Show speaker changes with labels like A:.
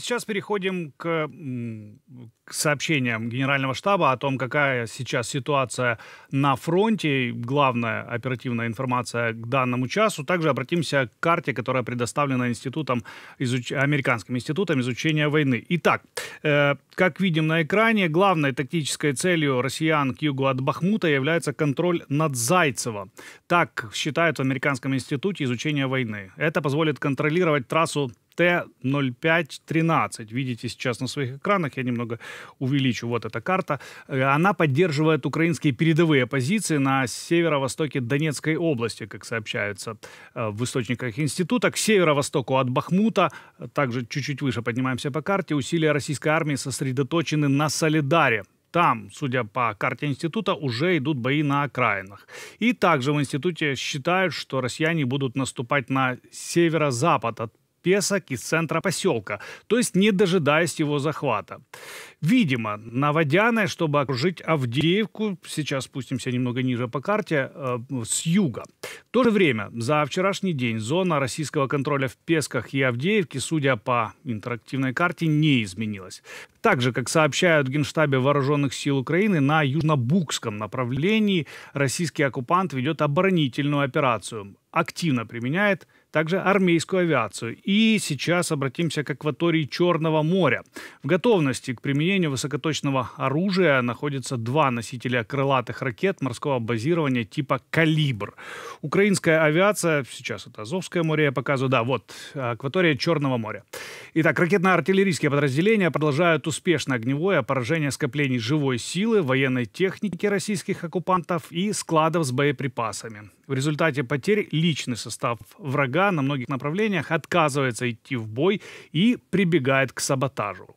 A: Сейчас переходим к, к сообщениям Генерального штаба о том, какая сейчас ситуация на фронте. Главная оперативная информация к данному часу. Также обратимся к карте, которая предоставлена институтом изуч... Американским институтом изучения войны. Итак, э, как видим на экране, главной тактической целью россиян к югу от Бахмута является контроль над Зайцево. Так считают в Американском институте изучения войны. Это позволит контролировать трассу Т-0513. Видите сейчас на своих экранах, я немного увеличу, вот эта карта. Э, она поддерживает украинские передовые позиции на северо-востоке Донецкой области, как сообщается э, в источниках института. К северо-востоку от Бахмута, э, также чуть-чуть выше поднимаемся по карте, усилия российской армии сосредоточены на Солидаре, там, судя по карте института, уже идут бои на окраинах. И также в институте считают, что россияне будут наступать на северо-запад от Песок из центра поселка, то есть не дожидаясь его захвата. Видимо, на Водяное, чтобы окружить Авдеевку, сейчас спустимся немного ниже по карте, э, с юга. В то же время, за вчерашний день зона российского контроля в Песках и Авдеевке, судя по интерактивной карте, не изменилась. Так же, как сообщают в Генштабе Вооруженных сил Украины, на южнобукском направлении российский оккупант ведет оборонительную операцию, активно применяет также армейскую авиацию. И сейчас обратимся к акватории Черного моря. В готовности к применению высокоточного оружия находятся два носителя крылатых ракет морского базирования типа «Калибр». Украинская авиация, сейчас это Азовское море я показываю, да, вот, э, акватория Черного моря. Итак, ракетно-артиллерийские подразделения продолжают успешно огневое поражение скоплений живой силы, военной техники российских оккупантов и складов с боеприпасами. В результате потерь личный состав врага на многих направлениях отказывается идти в бой и прибегает к саботажу.